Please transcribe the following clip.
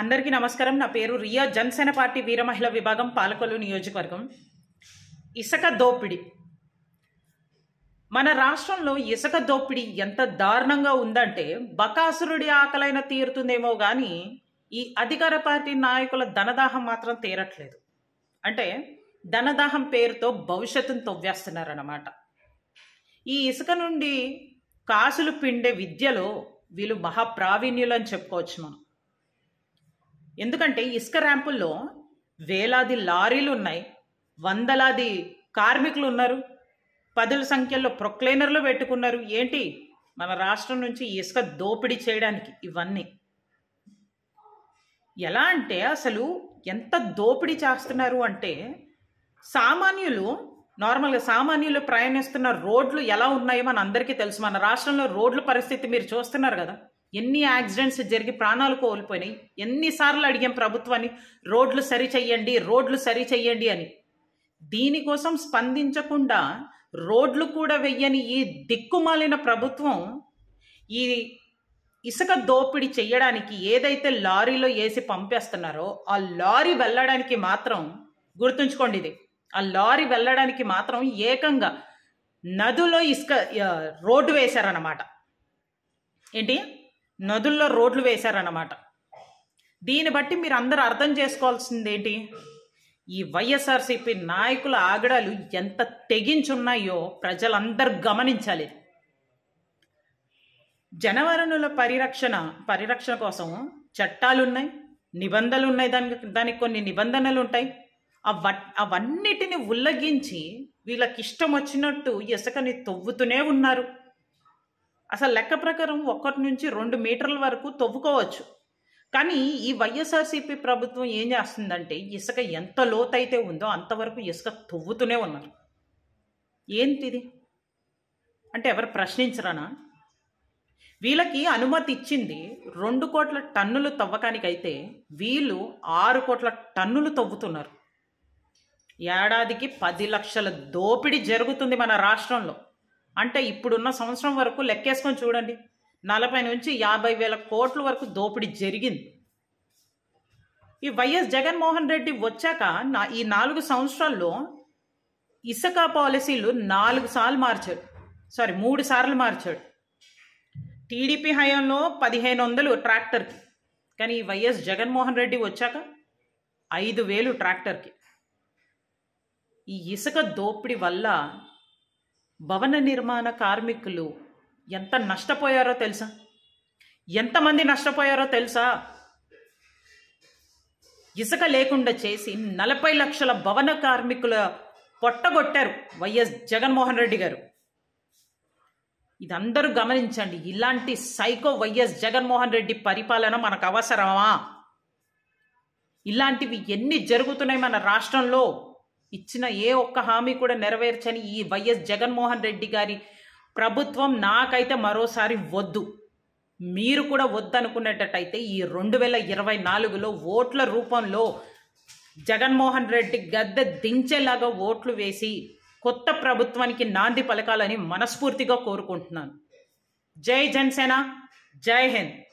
అందరికీ నమస్కారం నా పేరు రియా జనసేన పార్టీ వీరమహిళ విభాగం పాలకొల్లు నియోజకవర్గం ఇసుక దోపిడి మన రాష్ట్రంలో ఇసుక దోపిడీ ఎంత దారుణంగా ఉందంటే బకాసురుడి ఆకలైన తీరుతుందేమో కానీ ఈ అధికార పార్టీ నాయకుల ధనదాహం మాత్రం తీరట్లేదు అంటే ధనదాహం పేరుతో భవిష్యత్తును తవ్వేస్తున్నారన్నమాట ఈ ఇసుక నుండి కాసులు పిండే విద్యలో వీళ్ళు మహాప్రావీణ్యులు అని చెప్పుకోవచ్చు మనం ఎందుకంటే ఇసుక ర్యాంపుల్లో వేలాది లారీలు ఉన్నాయి వందలాది కార్మికులు ఉన్నారు పదుల సంఖ్యలో ప్రొక్లైనర్లు పెట్టుకున్నారు ఏంటి మన రాష్ట్రం నుంచి ఇసుక దోపిడీ చేయడానికి ఇవన్నీ ఎలా అంటే అసలు ఎంత దోపిడీ చేస్తున్నారు అంటే సామాన్యులు నార్మల్గా సామాన్యులు ప్రయాణిస్తున్న రోడ్లు ఎలా ఉన్నాయో మన అందరికీ తెలుసు మన రాష్ట్రంలో రోడ్ల పరిస్థితి మీరు చూస్తున్నారు కదా ఎన్ని యాక్సిడెంట్స్ జరిగి ప్రాణాలు కోల్పోయినాయి ఎన్నిసార్లు అడిగాం ప్రభుత్వాన్ని రోడ్లు సరి చెయ్యండి రోడ్లు సరి చెయ్యండి అని దీనికోసం స్పందించకుండా రోడ్లు కూడా వెయ్యని ఈ దిక్కుమాలిన ప్రభుత్వం ఈ ఇసుక దోపిడీ చేయడానికి ఏదైతే లారీలో వేసి పంపేస్తున్నారో ఆ లారీ వెళ్ళడానికి మాత్రం గుర్తుంచుకోండి ఇది ఆ లారీ వెళ్ళడానికి మాత్రం ఏకంగా నదిలో ఇసుక రోడ్డు వేశారన్నమాట ఏంటి నదుల్లో రోడ్లు వేశారన్నమాట దీన్ని బట్టి మీరు అందరూ అర్థం చేసుకోవాల్సింది ఏంటి ఈ వైఎస్ఆర్సీపీ నాయకుల ఆగడాలు ఎంత తెగించున్నాయో ప్రజలందరూ గమనించాలి జనవరణుల పరిరక్షణ పరిరక్షణ కోసం చట్టాలు ఉన్నాయి నిబంధనలు ఉన్నాయి దానికి దానికి కొన్ని నిబంధనలు ఉంటాయి అవ అవన్నిటిని ఉల్లగించి వీళ్ళకి ఇష్టం వచ్చినట్టు ఇసుకని తవ్వుతూనే ఉన్నారు అసలు లెక్క ప్రకారం ఒకటి నుంచి రెండు మీటర్ల వరకు తవ్వుకోవచ్చు కానీ ఈ వైఎస్ఆర్సీపీ ప్రభుత్వం ఏం చేస్తుందంటే ఇసుక ఎంత లోతైతే ఉందో అంతవరకు ఇసుక తవ్వుతూనే ఉన్నారు ఏంటిది అంటే ఎవరు ప్రశ్నించరానా వీళ్ళకి అనుమతి ఇచ్చింది రెండు కోట్ల టన్నులు తవ్వకానికైతే వీళ్ళు ఆరు కోట్ల టన్నులు తవ్వుతున్నారు ఏడాదికి పది లక్షల దోపిడీ జరుగుతుంది మన రాష్ట్రంలో అంటే ఇప్పుడున్న సంవత్సరం వరకు లెక్కేసుకొని చూడండి నలభై నుంచి యాభై వేల కోట్ల వరకు దోపిడీ జరిగింది ఈ వైఎస్ జగన్మోహన్ రెడ్డి వచ్చాక నా ఈ నాలుగు సంవత్సరాల్లో ఇసుక పాలసీలు నాలుగు సార్లు మార్చాడు సారీ మూడు సార్లు మార్చాడు టీడీపీ హయాంలో పదిహేను వందలు ట్రాక్టర్కి కానీ ఈ వైఎస్ జగన్మోహన్ రెడ్డి వచ్చాక ఐదు వేలు ట్రాక్టర్కి ఈ ఇసుక దోపిడీ వల్ల భవన నిర్మాణ కార్మికులు ఎంత నష్టపోయారో తెలుసా ఎంతమంది నష్టపోయారో తెలుసా ఇసుక లేకుండా చేసి నలభై లక్షల భవన కార్మికుల పొట్టగొట్టారు వైఎస్ జగన్మోహన్ రెడ్డి గారు ఇదందరూ గమనించండి ఇలాంటి సైకో వైఎస్ జగన్మోహన్ రెడ్డి పరిపాలన మనకు అవసరమా ఇలాంటివి ఎన్ని జరుగుతున్నాయి మన రాష్ట్రంలో ఇచ్చిన ఏ ఒక్క హామీ కూడా నెరవేర్చని ఈ వైఎస్ జగన్మోహన్ రెడ్డి గారి ప్రభుత్వం నాకైతే మరోసారి వద్దు మీరు కూడా వద్దనుకునేటట్టయితే ఈ రెండు వేల ఇరవై నాలుగులో ఓట్ల రూపంలో జగన్మోహన్ రెడ్డి గద్దె దించేలాగా ఓట్లు వేసి కొత్త ప్రభుత్వానికి నాంది పలకాలని మనస్ఫూర్తిగా కోరుకుంటున్నాను జై జనసేన జై హింద్